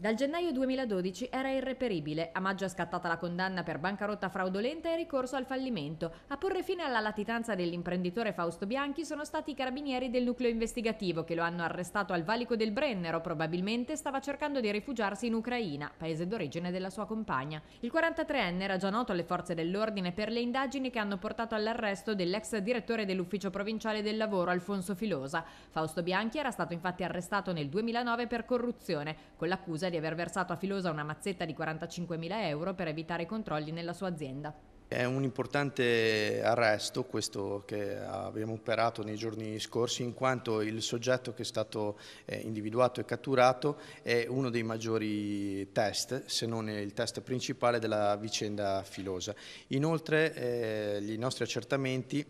Dal gennaio 2012 era irreperibile, a maggio è scattata la condanna per bancarotta fraudolenta e ricorso al fallimento. A porre fine alla latitanza dell'imprenditore Fausto Bianchi sono stati i carabinieri del nucleo investigativo che lo hanno arrestato al valico del Brennero, probabilmente stava cercando di rifugiarsi in Ucraina, paese d'origine della sua compagna. Il 43enne era già noto alle forze dell'ordine per le indagini che hanno portato all'arresto dell'ex direttore dell'ufficio provinciale del lavoro Alfonso Filosa. Fausto Bianchi era stato infatti arrestato nel 2009 per corruzione, con l'accusa di aver versato a Filosa una mazzetta di 45.000 euro per evitare i controlli nella sua azienda. È un importante arresto questo che abbiamo operato nei giorni scorsi in quanto il soggetto che è stato eh, individuato e catturato è uno dei maggiori test, se non il test principale della vicenda filosa. Inoltre eh, i nostri accertamenti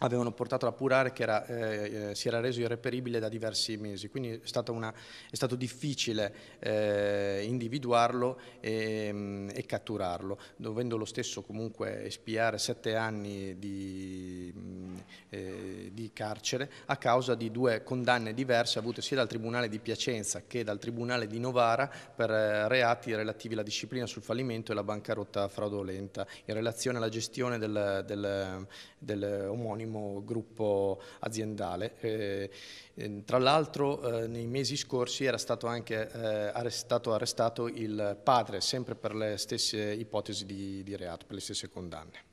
avevano portato ad appurare che era, eh, eh, si era reso irreperibile da diversi mesi, quindi è, una, è stato difficile eh, individuarlo e, mm, e, catturarlo, dovendo lo stesso comunque espiare sette anni di, di carcere a causa di due condanne diverse avute sia dal Tribunale di Piacenza che dal Tribunale di Novara per eh, reati relativi alla disciplina sul fallimento e la bancarotta fraudolenta in relazione alla gestione del, del, del omonimo gruppo aziendale. Eh, ehm, tra l'altro eh, nei mesi scorsi era stato anche eh, arrestato, arrestato, il padre sempre per le stesse ipotesi di, di reato, per le stesse condanne.